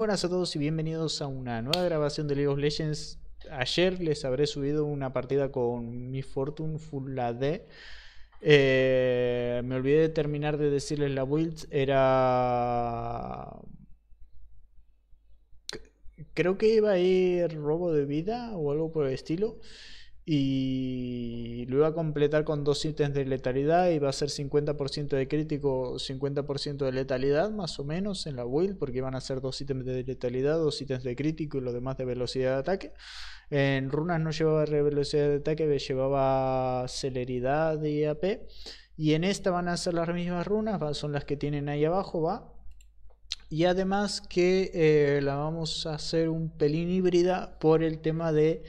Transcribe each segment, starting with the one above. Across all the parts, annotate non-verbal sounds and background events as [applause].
Buenas a todos y bienvenidos a una nueva grabación de League of Legends. Ayer les habré subido una partida con Mi Fortune Full AD. Eh, me olvidé de terminar de decirles la build. Era... Creo que iba a ir robo de vida o algo por el estilo. Y lo iba a completar con dos ítems de letalidad. y va a ser 50% de crítico, 50% de letalidad, más o menos, en la build. Porque van a ser dos ítems de letalidad, dos ítems de crítico y lo demás de velocidad de ataque. En runas no llevaba velocidad de ataque, llevaba celeridad y AP. Y en esta van a ser las mismas runas, son las que tienen ahí abajo, va. Y además que eh, la vamos a hacer un pelín híbrida por el tema de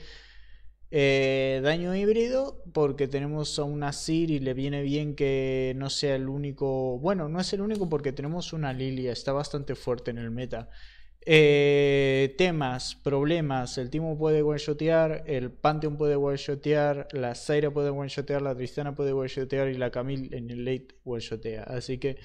eh, daño híbrido, porque tenemos a una Sir y le viene bien que no sea el único. Bueno, no es el único porque tenemos una Lilia, está bastante fuerte en el meta. Eh, temas, problemas. El Timo puede one-shotear, el Pantheon puede one-shotear, la Zaira puede one-shotear, la Tristana puede one-shotear y la Camille en el late one-shotea. Así que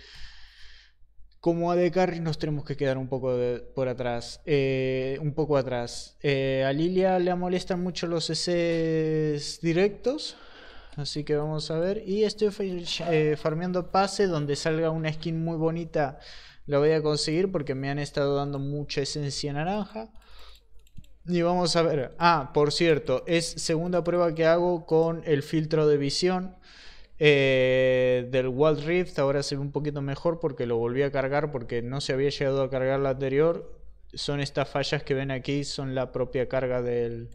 como AD Carry nos tenemos que quedar un poco por atrás. Eh, un poco atrás. Eh, a Lilia le molestan mucho los ECs directos. Así que vamos a ver. Y estoy eh, farmeando pase donde salga una skin muy bonita. La voy a conseguir porque me han estado dando mucha esencia naranja. Y vamos a ver. Ah, por cierto, es segunda prueba que hago con el filtro de visión. Eh, del Wild Rift ahora se ve un poquito mejor porque lo volví a cargar porque no se había llegado a cargar la anterior. Son estas fallas que ven aquí, son la propia carga del,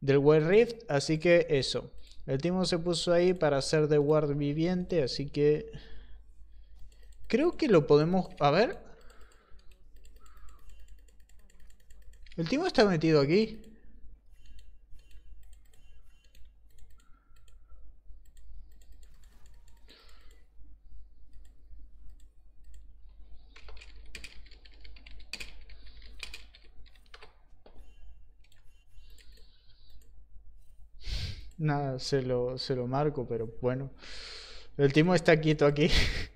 del Wild Rift. Así que eso. El timo se puso ahí para hacer de guard viviente, así que... Creo que lo podemos... A ver. El timo está metido aquí. nada, se lo, se lo marco, pero bueno. El timo está quieto aquí. [laughs]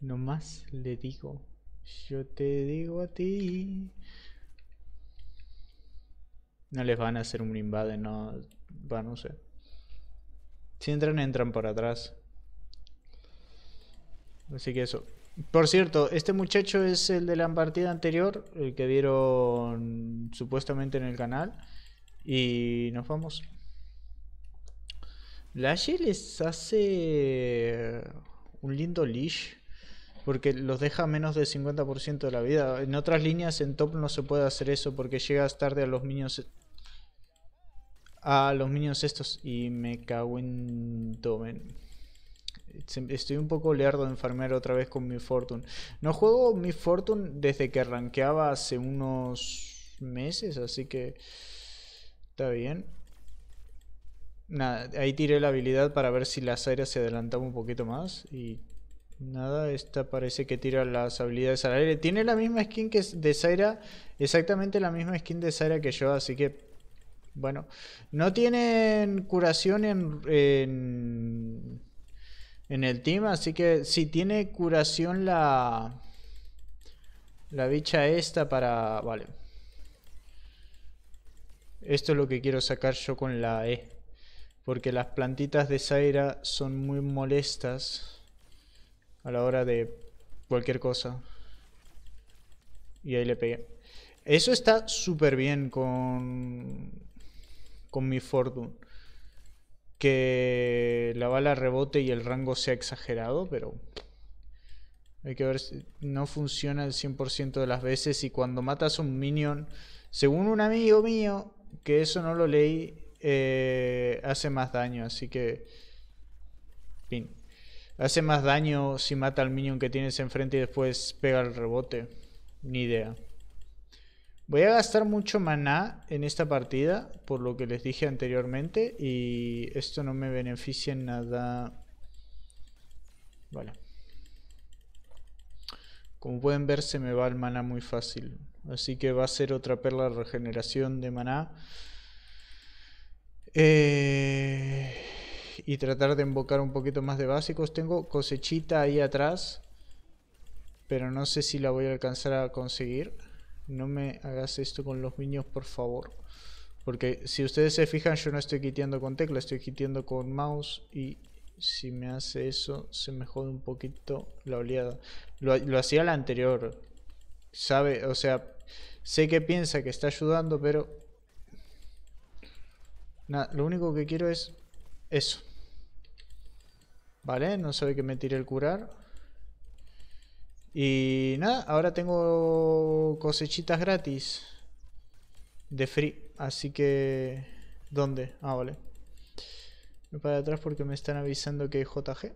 No más le digo, yo te digo a ti. No les van a hacer un invade, no. Va, no sé. Si entran, entran por atrás. Así que eso. Por cierto, este muchacho es el de la partida anterior, el que vieron supuestamente en el canal. Y nos vamos. La les hace un lindo leash. Porque los deja menos del 50% de la vida. En otras líneas en top no se puede hacer eso porque llegas tarde a los minions. A los minions estos. Y me cago en tomen estoy un poco leardo de enfermer otra vez con mi Fortune. No juego mi Fortune desde que ranqueaba hace unos meses, así que está bien. Nada, ahí tiré la habilidad para ver si la Zaira se adelantaba un poquito más y Nada, esta parece que tira las habilidades al aire. Tiene la misma skin que de Zaira, exactamente la misma skin de Zaira que yo, así que... Bueno, no tienen curación en en el team. Así que si tiene curación la... La bicha esta para... Vale. Esto es lo que quiero sacar yo con la E. Porque las plantitas de Zaira son muy molestas a la hora de cualquier cosa. Y ahí le pegué. Eso está súper bien con, con mi Fortune que la bala rebote y el rango sea exagerado, pero hay que ver si no funciona el 100% de las veces y cuando matas un minion, según un amigo mío, que eso no lo leí, eh, hace más daño, así que... fin, Hace más daño si mata al minion que tienes enfrente y después pega el rebote. Ni idea. Voy a gastar mucho maná en esta partida, por lo que les dije anteriormente, y esto no me beneficia en nada. Vale. Como pueden ver, se me va el maná muy fácil. Así que va a ser otra perla de regeneración de maná. Eh, y tratar de invocar un poquito más de básicos. Tengo cosechita ahí atrás. Pero no sé si la voy a alcanzar a conseguir. No me hagas esto con los niños, por favor. Porque si ustedes se fijan, yo no estoy quiteando con tecla, estoy quiteando con mouse y si me hace eso, se me jode un poquito la oleada. Lo, hacía la anterior. Sabe, o sea, sé que piensa que está ayudando, pero... Nada, lo único que quiero es eso. Vale, no sabe que me tire el curar. Y nada, ahora tengo cosechitas gratis de free. Así que... ¿Dónde? Ah, vale. Voy para atrás porque me están avisando que hay JG.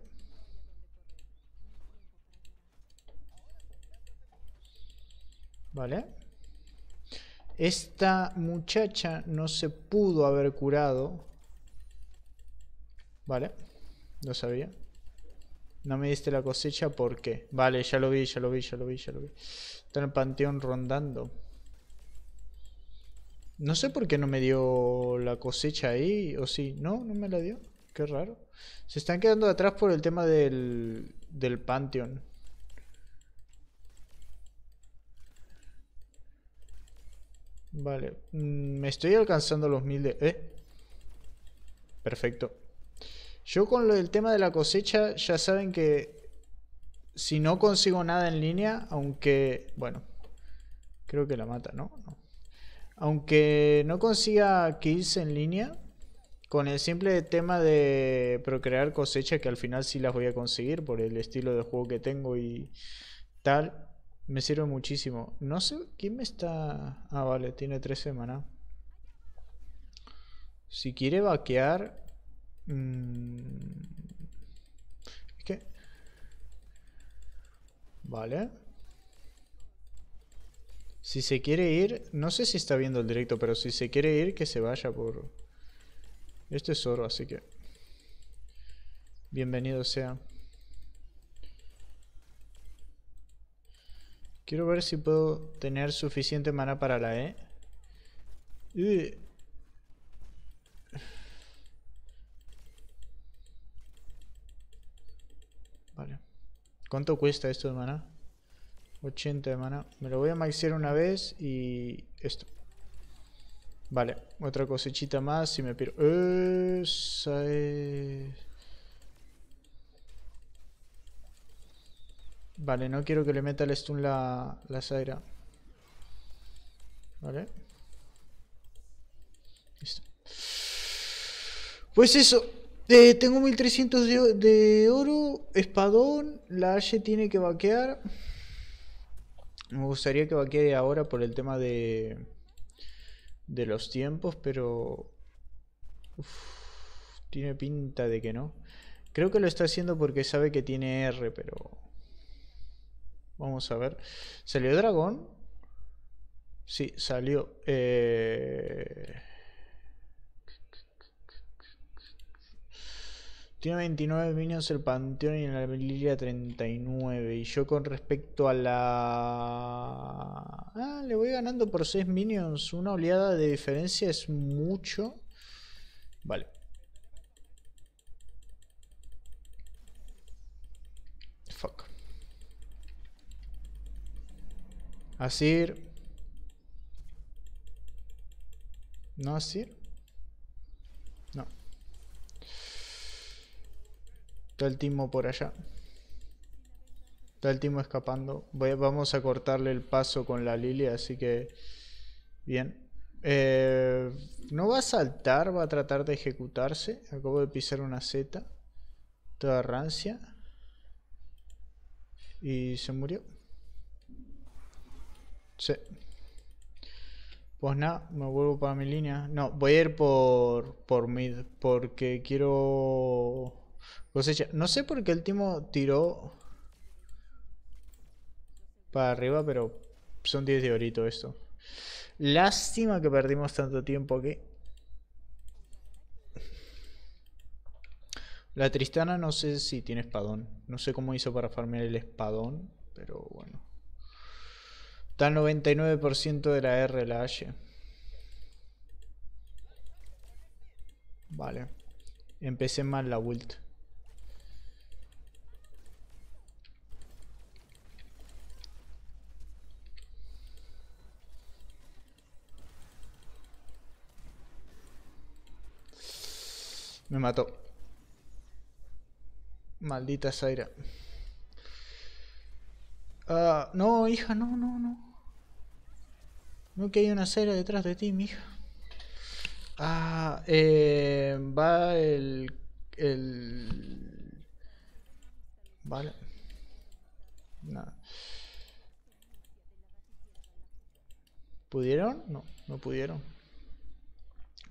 Vale. Esta muchacha no se pudo haber curado. Vale. no sabía. No me diste la cosecha, ¿por qué? Vale, ya lo vi, ya lo vi, ya lo vi, ya lo vi. Está en el panteón rondando. No sé por qué no me dio la cosecha ahí, o sí. No, no me la dio. Qué raro. Se están quedando atrás por el tema del, del panteón. Vale. Mm, me estoy alcanzando los mil de... ¿Eh? Perfecto. Yo con lo del tema de la cosecha, ya saben que si no consigo nada en línea, aunque, bueno, creo que la mata, ¿no? Aunque no consiga kills en línea, con el simple tema de procrear cosecha, que al final sí las voy a conseguir por el estilo de juego que tengo y tal, me sirve muchísimo. No sé quién me está... Ah, vale, tiene tres semanas. Si quiere vaquear, Mm. Vale. Si se quiere ir, no sé si está viendo el directo, pero si se quiere ir, que se vaya por... Este es oro, así que... Bienvenido sea. Quiero ver si puedo tener suficiente mana para la E. ¿Cuánto cuesta esto de mana? 80 de mana. Me lo voy a maxiar una vez y esto. Vale, otra cosechita más y me piro. Esa es... Vale, no quiero que le meta el stun la, la Zaira. Vale. Listo. Pues eso. Eh, tengo 1300 de, oro, espadón, la H tiene que vaquear. Me gustaría que vaquee ahora por el tema de, de los tiempos, pero... tiene pinta de que no. Creo que lo está haciendo porque sabe que tiene R, pero... Vamos a ver. ¿Salió dragón? Sí, salió. Eh, Tiene 29 minions el panteón y en la liria 39. Y yo con respecto a la... Ah, le voy ganando por 6 minions. Una oleada de diferencia es mucho. Vale. Fuck. Asir. No Asir. Está el timo por allá. Está el timo escapando. vamos a cortarle el paso con la Lilia. así que... Bien. Eh, no va a saltar, va a tratar de ejecutarse. Acabo de pisar una Z. Toda rancia. Y se murió. Sí. Pues nada, me vuelvo para mi línea. No, voy a ir por, por mid. Porque quiero no sé por qué el timo tiró para arriba, pero son 10 de orito esto. Lástima que perdimos tanto tiempo aquí. La Tristana no sé si tiene espadón. No sé cómo hizo para farmear el espadón, pero bueno. Está 99% de la R la H. Vale. Empecé mal la vuelta. mató. Maldita Zaira. Ah, no, hija, no, no, no. No que hay una Zaira detrás de ti, mija. Ah, eh, va el... el... Vale. Nada. ¿Pudieron? No, no pudieron.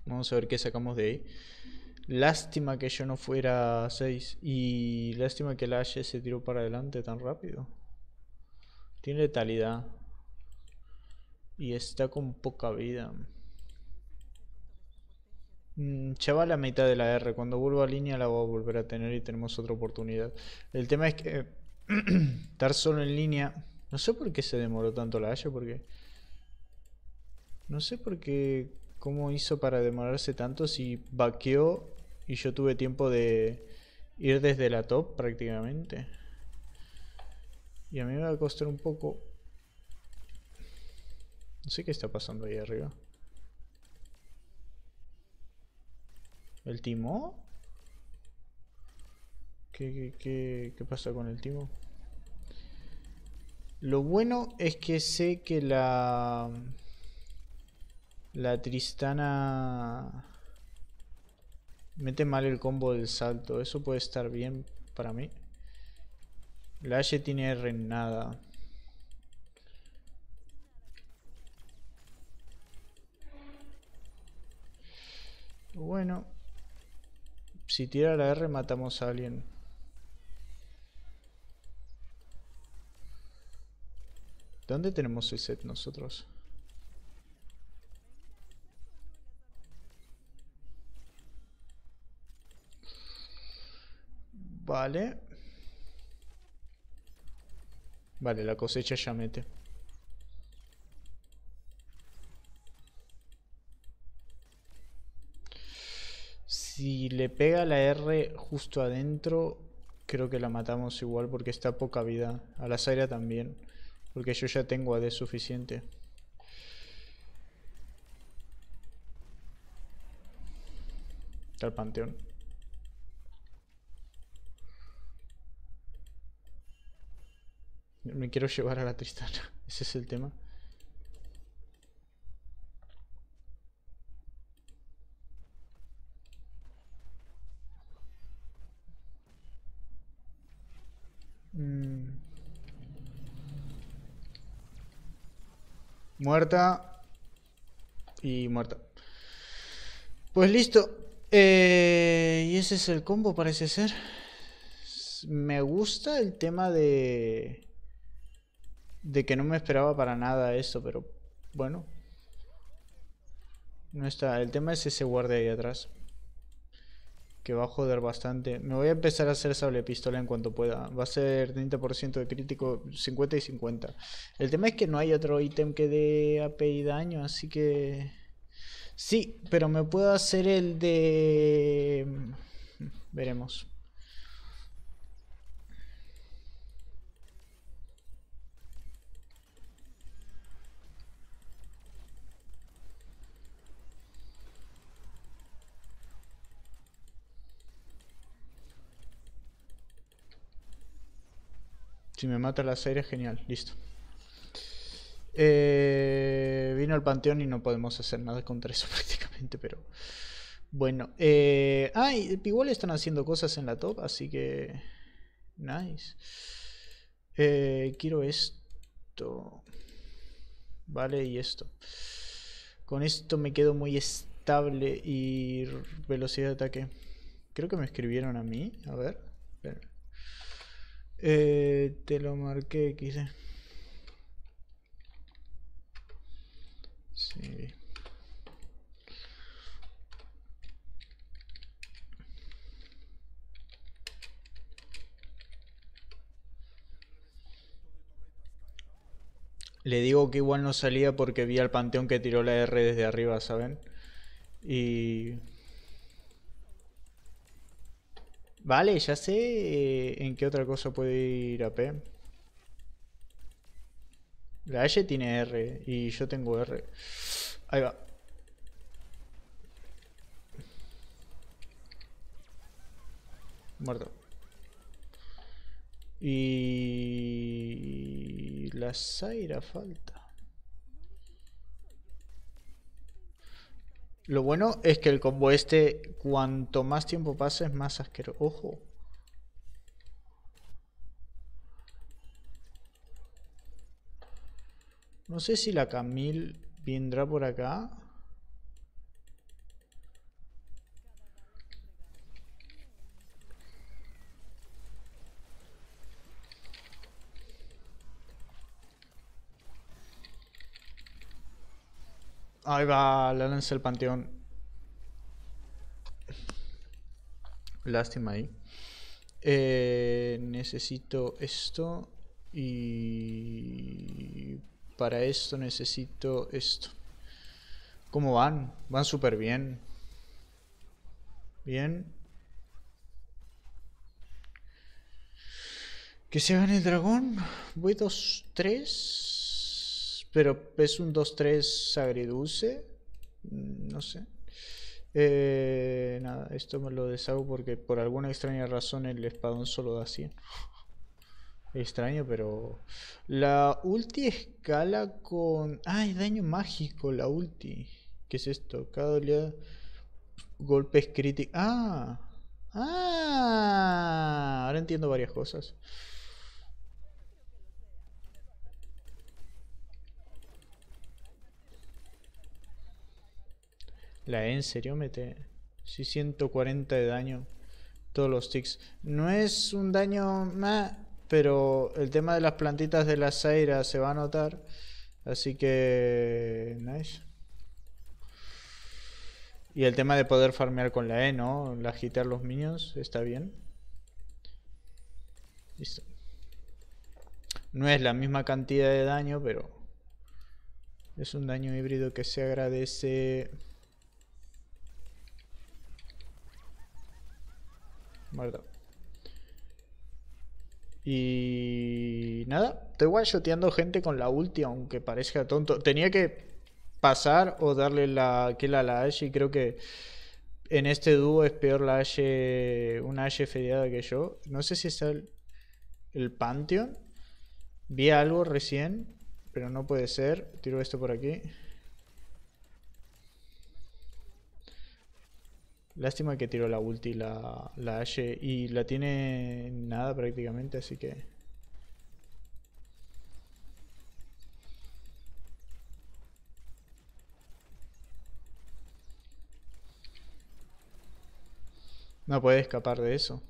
Vamos a ver qué sacamos de ahí. Lástima que yo no fuera 6. Y lástima que la H se tiró para adelante tan rápido. Tiene letalidad. Y está con poca vida. Mm, va la mitad de la R. Cuando vuelva a línea la voy a volver a tener y tenemos otra oportunidad. El tema es que [clears throat] estar solo en línea... No sé por qué se demoró tanto la H, porque... No sé por qué... ¿Cómo hizo para demorarse tanto si vaqueó y yo tuve tiempo de ir desde la top prácticamente. Y a mí me va a costar un poco... No sé qué está pasando ahí arriba. ¿El timo? ¿Qué, pasa con el timo? Lo bueno es que sé que la... La Tristana... Mete mal el combo del salto. Eso puede estar bien para mí. La H tiene R en nada. Bueno. Si tira la R matamos a alguien. ¿Dónde tenemos el set nosotros? Vale. Vale, la cosecha ya mete. Si le pega la R justo adentro, creo que la matamos igual porque está poca vida. A la Zaira también, porque yo ya tengo AD suficiente. Está el panteón. Me quiero llevar a la Tristana. [laughs] Ese es el tema. Mm. Muerta. Y muerta. Pues listo. Eh, y ese es el combo, parece ser. Me gusta el tema de de que no me esperaba para nada eso pero bueno. No está. El tema es ese guardia ahí atrás. Que va a joder bastante. Me voy a empezar a hacer sable pistola en cuanto pueda. Va a ser 30% de crítico, 50 y 50. El tema es que no hay otro ítem que dé AP y daño, así que... Sí, pero me puedo hacer el de... Mm, veremos. Si me mata la serie, genial, listo. Eh, vino el panteón y no podemos hacer nada contra eso [laughs] prácticamente, pero... Bueno, eh, ah, igual están haciendo cosas en la top, así que... Nice. Eh, quiero esto. Vale, y esto. Con esto me quedo muy estable y velocidad de ataque. Creo que me escribieron a mí, a ver. Eh, te lo marqué, quise. Le digo que igual no salía porque vi al panteón que tiró la R desde arriba, ¿saben? Y Vale, ya sé eh, en qué otra cosa puede ir a P La L tiene R y yo tengo R. Ahí va. Muerto. Y... La Zaira falta. Lo bueno es que el combo este, cuanto más tiempo pases más asqueroso. Ojo. No sé si la Camille vendrá por acá. Ahí va lanza el panteón. Lástima ahí. Eh, necesito esto y para esto necesito esto. ¿Cómo van? Van súper bien. Bien. Que se en el dragón. Voy dos, tres pero es un 2-3 agridulce. Mm, no sé. Eh, nada, esto me lo deshago porque por alguna extraña razón el espadón solo da 100. Extraño, pero... La ulti escala con... Ah, daño mágico la ulti. ¿Qué es esto? Cada oleada... Golpes críticos... Ah. Ah. Ahora entiendo varias cosas. La E en serio mete... Sí, 140 de daño. Todos los ticks. No es un daño más, pero el tema de las plantitas de la Zaira se va a notar. Así que... Nice. Y el tema de poder farmear con la E, ¿no? La agitar los minions, está bien. Listo. No es la misma cantidad de daño, pero... Es un daño híbrido que se agradece... Y nada, estoy guayoteando gente con la ulti, aunque parezca tonto. Tenía que pasar o darle la kill a la Ashe y creo que en este dúo es peor la Ashe, una Ashe fedeada que yo. No sé si está el, el Pantheon. Vi algo recién, pero no puede ser. Tiro esto por aquí. Lástima que tiró la ulti la, la y la tiene nada prácticamente, así que... No puede escapar de eso.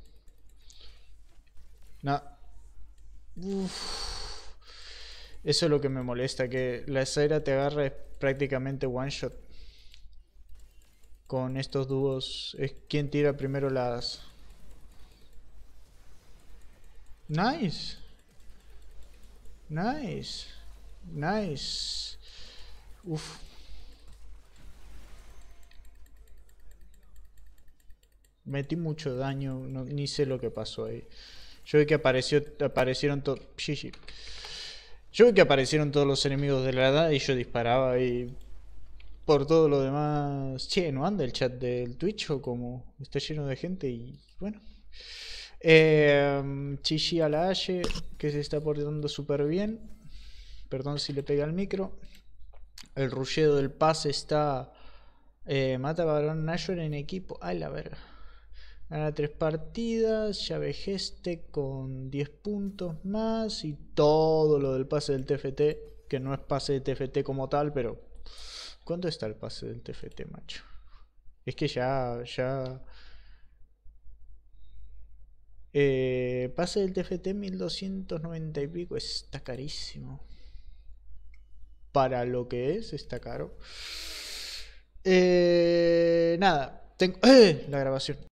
No. Eso es lo que me molesta, que la Zyra te agarra prácticamente one shot con estos dúos es quien tira primero las... Nice. Nice. Nice. Uf. Metí mucho daño, no, ni sé lo que pasó ahí. Yo vi que apareció, aparecieron todos... Yo vi que aparecieron todos los enemigos de la edad y yo disparaba y por todo lo demás, che, no anda el chat del Twitch o como está lleno de gente y bueno. Eh, Chichi Alaye, que se está portando súper bien. Perdón si le pega el micro. El rulledo del pase está. Eh, mata a Barón Nashor en equipo. Ay, la verga. Gana tres partidas. Llave Geste con 10 puntos más. Y todo lo del pase del TFT. Que no es pase de TFT como tal, pero ¿Cuánto está el pase del TFT, macho? Es que ya, ya... Eh, pase del TFT 1290 y pico está carísimo. Para lo que es, está caro. Eh, nada, tengo... ¡eh! La grabación.